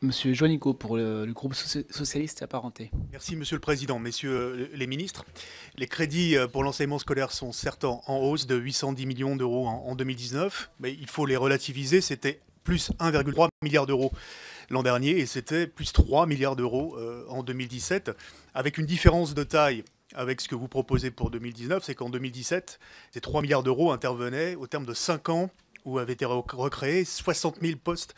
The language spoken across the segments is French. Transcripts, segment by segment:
Monsieur Joannico pour le, groupe socialiste apparenté. Merci Monsieur le Président, Messieurs euh, les ministres. Les crédits euh, pour l'enseignement scolaire sont certes en hausse de 810 millions d'euros en, 2019, mais il faut les relativiser, c'était plus 1,3 milliard d'euros l'an dernier et c'était plus 3 milliards d'euros euh, en 2017, avec une différence de taille avec ce que vous proposez pour 2019, c'est qu'en 2017, ces 3 milliards d'euros intervenaient au terme de 5 ans où avaient été recréés 60 000 postes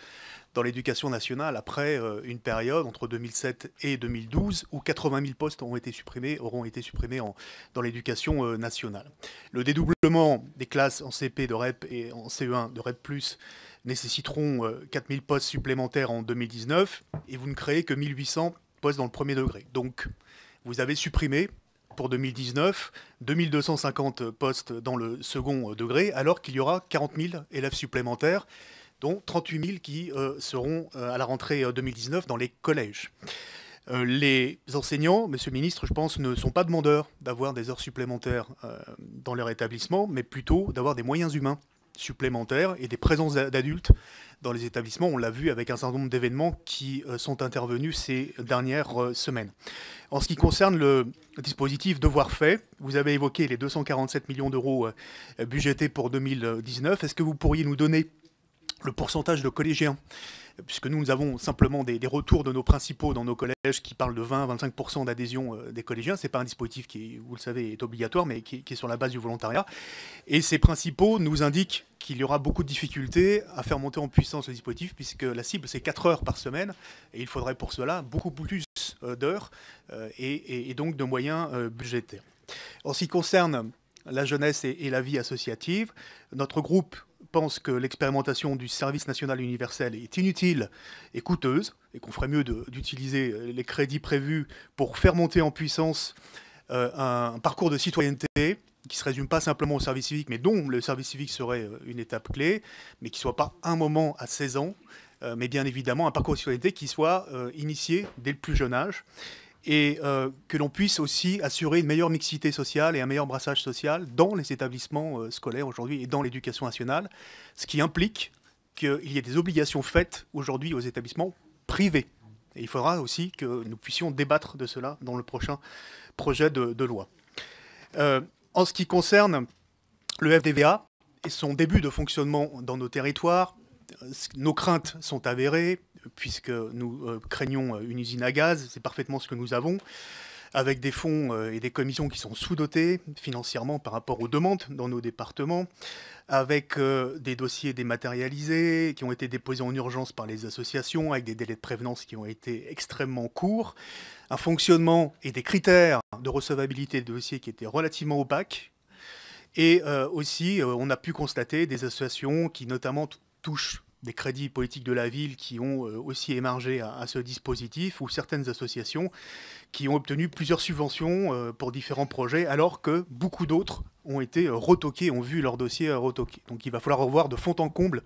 dans l'éducation nationale après euh, une période entre 2007 et 2012 où 80 000 postes ont été supprimés, auront été supprimés en, dans l'éducation euh, nationale. Le dédoublement des classes en CP de REP et en CE1 de REP+, nécessiteront 4 euh, 000 postes supplémentaires en 2019 et vous ne créez que 1 800 postes dans le premier degré. Donc vous avez supprimé pour 2019, 2250 postes dans le second degré, alors qu'il y aura 40 000 élèves supplémentaires, dont 38 000 qui euh, seront euh, à la rentrée 2019 euh, dans les collèges. les enseignants, Monsieur le Ministre, je pense, ne sont pas demandeurs d'avoir des heures supplémentaires dans leur établissement, mais plutôt d'avoir des moyens humains supplémentaires et des présences d'adultes dans les établissements. On l'a vu avec un certain nombre d'événements qui euh, sont intervenus ces dernières euh, semaines. En ce qui concerne le dispositif Devoir fait, vous avez évoqué les 247 millions d'euros euh, budgétés pour 2019. Est-ce que vous pourriez nous donner le pourcentage de collégiens, puisque nous, nous avons simplement des, retours de nos principaux dans nos collèges qui parlent de 20-25% d'adhésion euh, des collégiens. Ce n'est pas un dispositif qui, vous le savez, est obligatoire, mais qui, est sur la base du volontariat. Et ces principaux nous indiquent qu'il y aura beaucoup de difficultés à faire monter en puissance le dispositif, puisque la cible, c'est 4 heures par semaine, et il faudrait pour cela beaucoup plus euh, d'heures euh, et, donc de moyens budgétaires. En ce qui concerne la jeunesse et la vie associative, notre groupe pense que l'expérimentation du service national universel est inutile et coûteuse, et qu'on ferait mieux d'utiliser euh, les crédits prévus pour faire monter en puissance euh, un, parcours de citoyenneté qui se résume pas simplement au service civique, mais dont le service civique serait euh, une étape clé, mais qui soit pas un moment à 16 ans, mais bien évidemment un parcours de citoyenneté qui soit initié dès le plus jeune âge et euh, que l'on puisse aussi assurer une meilleure mixité sociale et un meilleur brassage social dans les établissements euh, scolaires aujourd'hui et dans l'éducation nationale, ce qui implique qu'il y ait des obligations faites aujourd'hui aux établissements privés. Et il faudra aussi que nous puissions débattre de cela dans le prochain projet de, loi. Euh, en ce qui concerne le FDVA et son début de fonctionnement dans nos territoires, nos craintes sont avérées, puisque nous euh, craignons euh, une usine à gaz, c'est parfaitement ce que nous avons, avec des fonds euh, et des commissions qui sont sous-dotés financièrement par rapport aux demandes dans nos départements, avec des dossiers dématérialisés qui ont été déposés en urgence par les associations, avec des délais de prévenance qui ont été extrêmement courts, un fonctionnement et des critères de recevabilité des dossiers qui étaient relativement opaques. Et aussi, on a pu constater des associations qui notamment touchent des crédits politiques de la ville qui ont euh, aussi émargé à, ce dispositif, ou certaines associations qui ont obtenu plusieurs subventions euh, pour différents projets, alors que beaucoup d'autres ont été euh, retoqués, ont vu leur dossier retoqué. Donc il va falloir revoir de fond en comble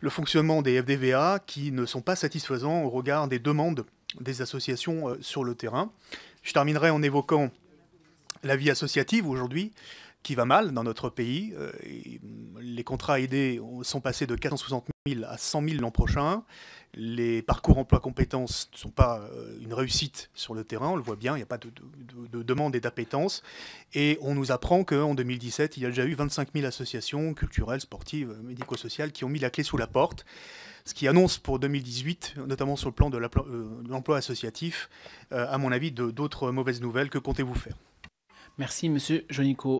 le fonctionnement des FDVA qui ne sont pas satisfaisants au regard des demandes des associations sur le terrain. Je terminerai en évoquant la vie associative aujourd'hui qui va mal dans notre pays. Euh, mm, les contrats aidés sont passés de 460 000 à 100 000 l'an prochain. Les parcours emploi-compétences ne sont pas euh, une réussite sur le terrain, on le voit bien, il n'y a pas de, demande et d'appétence. Et on nous apprend qu'en 2017, il y a déjà eu 25 000 associations culturelles, sportives, euh, médico-sociales qui ont mis la clé sous la porte ce qui annonce pour 2018, notamment sur le plan de l'emploi associatif, à mon avis, d'autres mauvaises nouvelles. Que comptez-vous faire Merci, Monsieur Jonico.